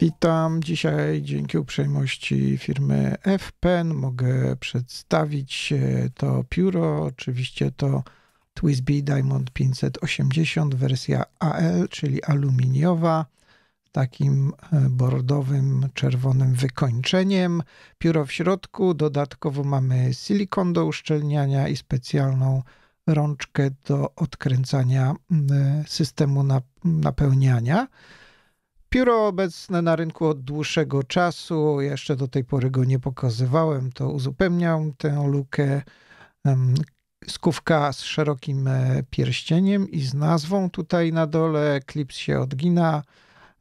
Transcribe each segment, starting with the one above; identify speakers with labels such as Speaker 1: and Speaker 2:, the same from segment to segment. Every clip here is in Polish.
Speaker 1: Witam. Dzisiaj dzięki uprzejmości firmy FPEN mogę przedstawić e, to pióro. Oczywiście to Twisby Diamond 580 wersja AL, czyli aluminiowa takim e, bordowym, czerwonym wykończeniem. Pióro w środku, dodatkowo mamy silikon do uszczelniania i specjalną rączkę do odkręcania e, systemu napełniania. Pióro obecne na rynku od dłuższego czasu, jeszcze do tej pory go nie pokazywałem, to uzupełniam tę lukę skówka z szerokim e, pierścieniem i z nazwą tutaj na dole. Klips się odgina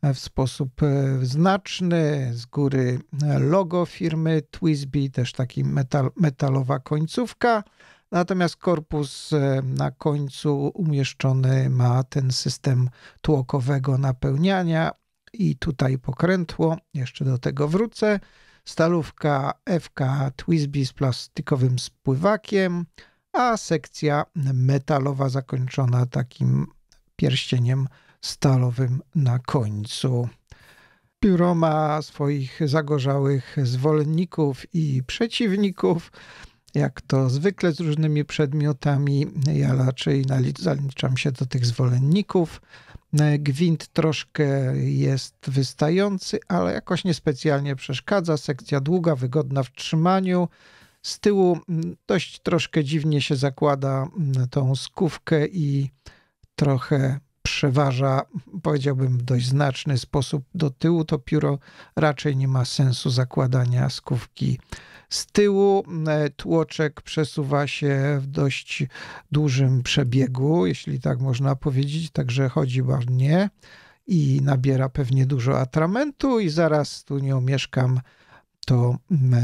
Speaker 1: e, w sposób e, znaczny. Z góry logo firmy Twisby, też taki metal, metalowa końcówka. Natomiast korpus na końcu umieszczony ma ten system tłokowego napełniania i tutaj pokrętło, jeszcze do tego wrócę. Stalówka FK Twisby z plastikowym spływakiem, a sekcja metalowa zakończona takim pierścieniem stalowym na końcu. Biuro ma swoich zagorzałych zwolenników i przeciwników jak to zwykle z różnymi przedmiotami. Ja raczej zaliczam się do tych zwolenników. E, gwint troszkę jest wystający, ale jakoś niespecjalnie przeszkadza. Sekcja długa, wygodna w trzymaniu. Z tyłu mm, dość troszkę dziwnie się zakłada mm, tą skówkę i trochę przeważa, powiedziałbym, w dość znaczny sposób do tyłu. To pióro raczej nie ma sensu zakładania skówki z tyłu e, tłoczek przesuwa się w dość dużym przebiegu, jeśli tak można powiedzieć, także chodzi ładnie i nabiera pewnie dużo atramentu i zaraz tu nie omieszkam to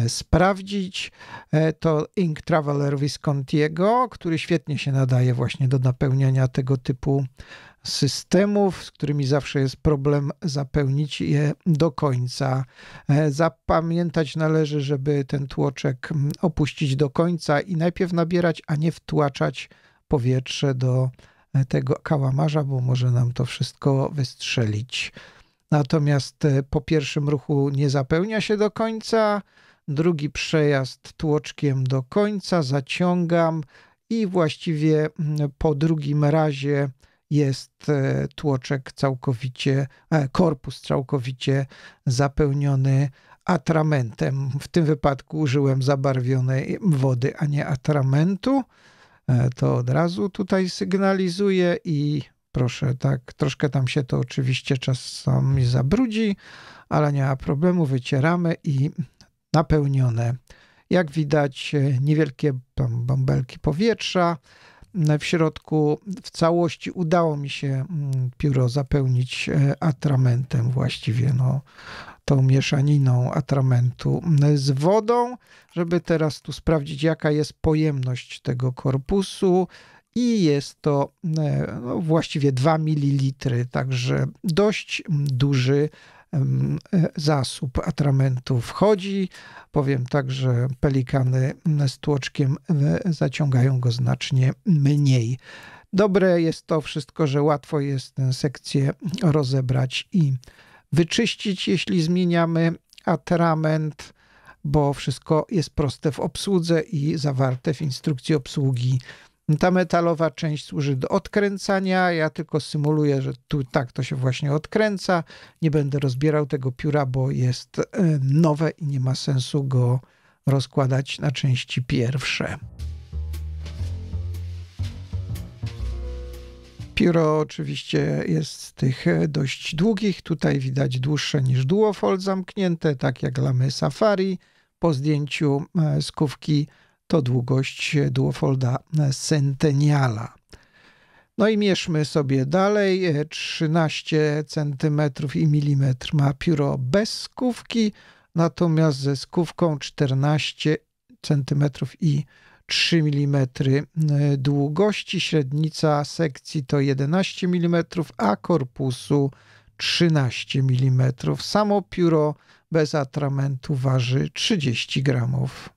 Speaker 1: sprawdzić. E, to Ink Traveler Viscontiego, który świetnie się nadaje właśnie do napełniania tego typu systemów, z którymi zawsze jest problem zapełnić je do końca. E, zapamiętać należy, żeby ten tłoczek opuścić do końca i najpierw nabierać, a nie wtłaczać powietrze do e, tego kałamarza, bo może nam to wszystko wystrzelić. Natomiast e, po pierwszym ruchu nie zapełnia się do końca, drugi przejazd tłoczkiem do końca, zaciągam i właściwie po drugim razie jest e, tłoczek całkowicie, e, korpus całkowicie zapełniony atramentem. W tym wypadku użyłem zabarwionej wody, a nie atramentu. E, to od razu tutaj sygnalizuję i proszę, tak, troszkę tam się to oczywiście czasami zabrudzi, ale nie ma problemu, wycieramy i napełnione. Jak widać, niewielkie bąbelki powietrza, w środku w całości udało mi się mm, pióro zapełnić e, atramentem właściwie, no, tą mieszaniną atramentu mm, z wodą, żeby teraz tu sprawdzić, jaka jest pojemność tego korpusu. I jest to e, no, właściwie 2 ml, także dość mm, duży E, zasób atramentu wchodzi. Powiem tak, że pelikany z tłoczkiem e, zaciągają go znacznie mniej. Dobre jest to wszystko, że łatwo jest tę sekcję rozebrać i wyczyścić, jeśli zmieniamy atrament, bo wszystko jest proste w obsłudze i zawarte w instrukcji obsługi ta metalowa część służy do odkręcania. Ja tylko symuluję, że tu tak to się właśnie odkręca. Nie będę rozbierał tego pióra, bo jest e, nowe i nie ma sensu go rozkładać na części pierwsze. Pióro oczywiście jest z tych e, dość długich. Tutaj widać dłuższe niż duofold zamknięte, tak jak lamy Safari. Po zdjęciu e, skówki to długość duofolda centeniala. No i mierzmy sobie dalej. 13 cm i mm ma pióro bez skówki, natomiast ze skówką 14 cm i 3 mm e, długości. Średnica sekcji to 11 mm, a korpusu 13 mm. Samo pióro bez atramentu waży 30 gramów.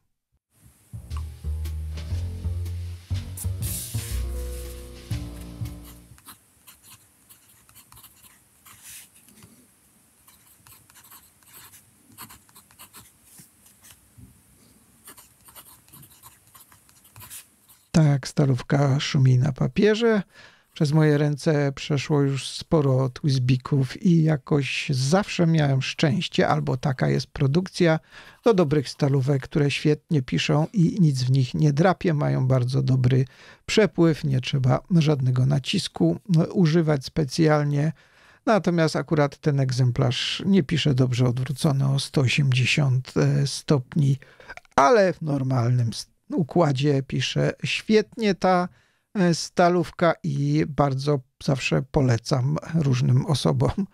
Speaker 1: jak stalówka szumi na papierze. Przez moje ręce przeszło już sporo Twisbików i jakoś zawsze miałem szczęście, albo taka jest produkcja, do dobrych stalówek, które świetnie piszą i nic w nich nie drapie, mają bardzo dobry przepływ, nie trzeba żadnego nacisku używać specjalnie. Natomiast akurat ten egzemplarz nie pisze dobrze odwrócony o 180 e, stopni, ale w normalnym układzie pisze. Świetnie ta e, stalówka i bardzo zawsze polecam różnym osobom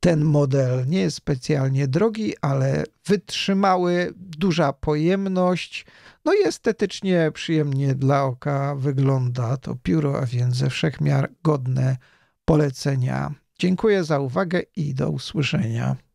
Speaker 1: ten model. Nie jest specjalnie drogi, ale wytrzymały, duża pojemność, no i estetycznie przyjemnie dla oka wygląda to pióro, a więc ze wszechmiar godne polecenia. Dziękuję za uwagę i do usłyszenia.